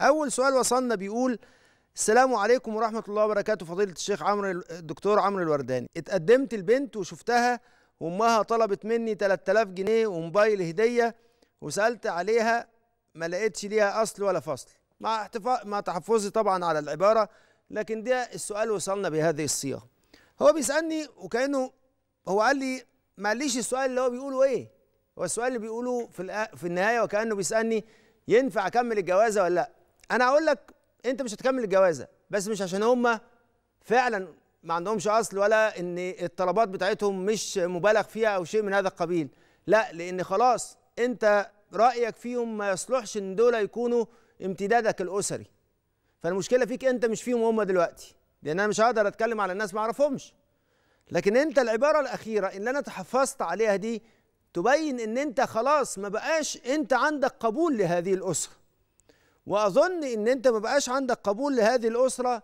اول سؤال وصلنا بيقول السلام عليكم ورحمه الله وبركاته فضيله الشيخ عمرو الدكتور عمرو الورداني اتقدمت البنت وشفتها وامها طلبت مني 3000 جنيه وموبايل هديه وسالت عليها ما لقيتش ليها اصل ولا فصل مع احتفاظ مع تحفظي طبعا على العباره لكن ده السؤال وصلنا بهذه الصيغه هو بيسالني وكانه هو قال لي معلش السؤال اللي هو بيقوله ايه هو السؤال اللي بيقوله في في النهايه وكانه بيسالني ينفع اكمل الجوازه ولا لا انا هقول لك انت مش هتكمل الجوازه بس مش عشان هم فعلا ما عندهمش اصل ولا ان الطلبات بتاعتهم مش مبالغ فيها او شيء من هذا القبيل لا لان خلاص انت رايك فيهم ما يصلحش ان دول يكونوا امتدادك الاسري فالمشكله فيك انت مش فيهم هم دلوقتي لان انا مش هقدر اتكلم على الناس ما اعرفهمش لكن انت العباره الاخيره اللي انا تحفظت عليها دي تبين ان انت خلاص ما بقاش انت عندك قبول لهذه الاسره واظن ان انت ما بقاش عندك قبول لهذه الاسره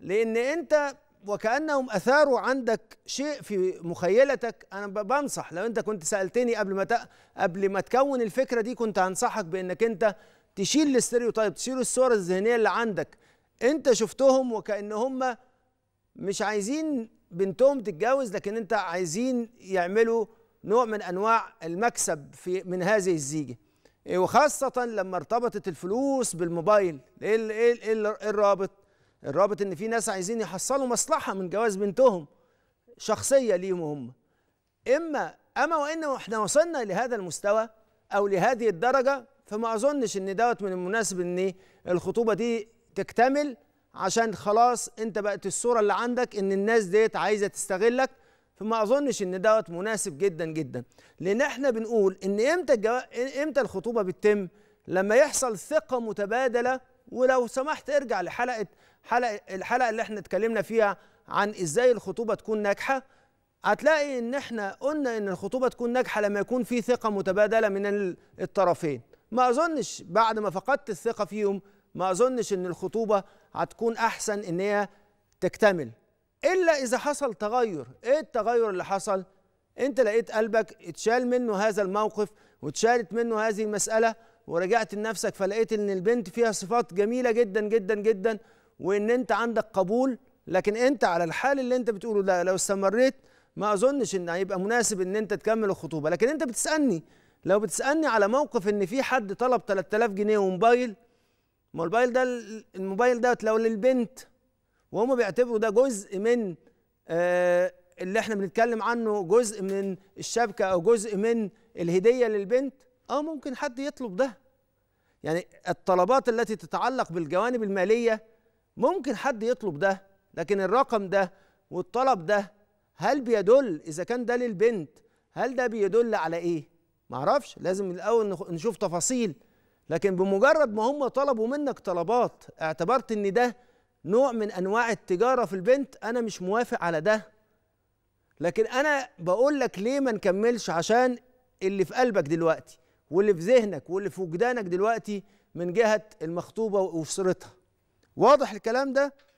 لان انت وكانهم اثاروا عندك شيء في مخيلتك انا بنصح لو انت كنت سالتني قبل ما قبل ما تكون الفكره دي كنت هنصحك بانك انت تشيل الاستريوتايب تشيل الصور الذهنيه اللي عندك انت شفتهم وكان هم مش عايزين بنتهم تتجوز لكن انت عايزين يعملوا نوع من انواع المكسب في من هذه الزيجه إيه، وخاصة لما ارتبطت الفلوس بالموبايل إيه, إيه, ايه الرابط؟ الرابط ان في ناس عايزين يحصلوا مصلحة من جواز بنتهم شخصية ليهم هم اما اما وان احنا وصلنا لهذا المستوى او لهذه الدرجة فما اظنش ان دوت من المناسب ان الخطوبة دي تكتمل عشان خلاص انت بقت الصورة اللي عندك ان الناس ديت عايزة تستغلك فما اظنش ان دوت مناسب جدا جدا لان احنا بنقول ان امتى الجو... امتى الخطوبه بتتم لما يحصل ثقه متبادله ولو سمحت ارجع لحلقه حلقه الحلقه اللي احنا اتكلمنا فيها عن ازاي الخطوبه تكون ناجحه هتلاقي ان احنا قلنا ان الخطوبه تكون ناجحه لما يكون في ثقه متبادله من الطرفين ما اظنش بعد ما فقدت الثقه فيهم ما اظنش ان الخطوبه هتكون احسن ان هي تكتمل الا اذا حصل تغير ايه التغير اللي حصل انت لقيت قلبك اتشال منه هذا الموقف واتشالت منه هذه المساله ورجعت لنفسك فلقيت ان البنت فيها صفات جميله جدا جدا جدا وان انت عندك قبول لكن انت على الحال اللي انت بتقوله ده لو استمريت ما اظنش ان هيبقى مناسب ان انت تكمل الخطوبه لكن انت بتسالني لو بتسالني على موقف ان في حد طلب 3000 جنيه وموبايل ما الموبايل ده الموبايل ده لو للبنت وهم بيعتبروا ده جزء من آه، اللي احنا بنتكلم عنه جزء من الشبكه او جزء من الهديه للبنت اه ممكن حد يطلب ده يعني الطلبات التي تتعلق بالجوانب الماليه ممكن حد يطلب ده لكن الرقم ده والطلب ده هل بيدل اذا كان ده للبنت هل ده بيدل على ايه معرفش لازم الاول نشوف تفاصيل لكن بمجرد ما هم طلبوا منك طلبات اعتبرت ان ده نوع من انواع التجاره في البنت انا مش موافق على ده لكن انا بقول لك ليه ما نكملش عشان اللي في قلبك دلوقتي واللي في ذهنك واللي في وجدانك دلوقتي من جهه المخطوبه واسرتها واضح الكلام ده